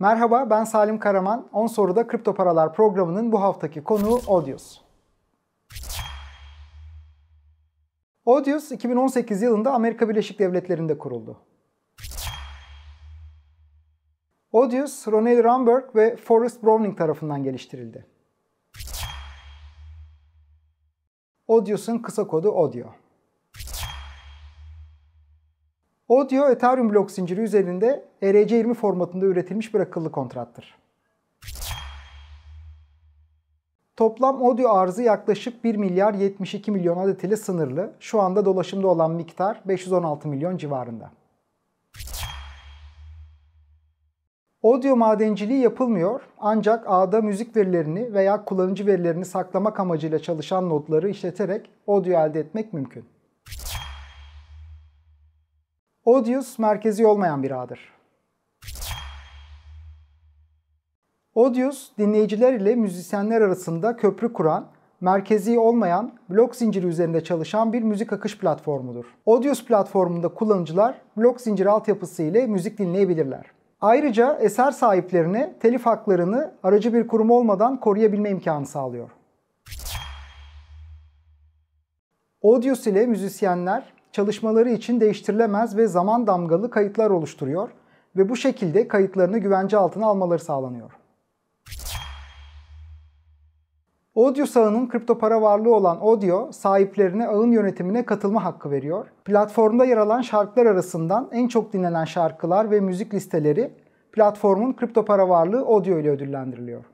Merhaba ben Salim Karaman. 10 soruda kripto paralar programının bu haftaki konuğu Odious. Odious 2018 yılında Amerika Birleşik Devletleri'nde kuruldu. Odious, Ronald Ramberg ve Forrest Browning tarafından geliştirildi. Odious'un kısa kodu Odio. O diyor Ethereum blok zinciri üzerinde ERC20 formatında üretilmiş bir akıllı kontrattır. Toplam audio arzı yaklaşık 1 milyar 72 milyon adet ile sınırlı. Şu anda dolaşımda olan miktar 516 milyon civarında. Audio madenciliği yapılmıyor ancak ağda müzik verilerini veya kullanıcı verilerini saklamak amacıyla çalışan nodları işleterek audio elde etmek mümkün. Odious merkezi olmayan bir ağdır. Odious, dinleyiciler ile müzisyenler arasında köprü kuran, merkezi olmayan, blok zinciri üzerinde çalışan bir müzik akış platformudur. Odious platformunda kullanıcılar blok zinciri altyapısı ile müzik dinleyebilirler. Ayrıca eser sahiplerine telif haklarını aracı bir kurum olmadan koruyabilme imkanı sağlıyor. Odious ile müzisyenler çalışmaları için değiştirilemez ve zaman damgalı kayıtlar oluşturuyor ve bu şekilde kayıtlarını güvence altına almaları sağlanıyor. Audio ağının kripto para varlığı olan Audio sahiplerine ağın yönetimine katılma hakkı veriyor. Platformda yer alan şarkılar arasından en çok dinlenen şarkılar ve müzik listeleri platformun kripto para varlığı Audio ile ödüllendiriliyor.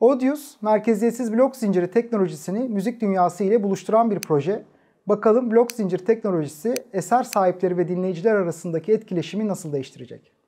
Audius, merkeziyetsiz blok zinciri teknolojisini müzik dünyası ile buluşturan bir proje. Bakalım blok zincir teknolojisi eser sahipleri ve dinleyiciler arasındaki etkileşimi nasıl değiştirecek?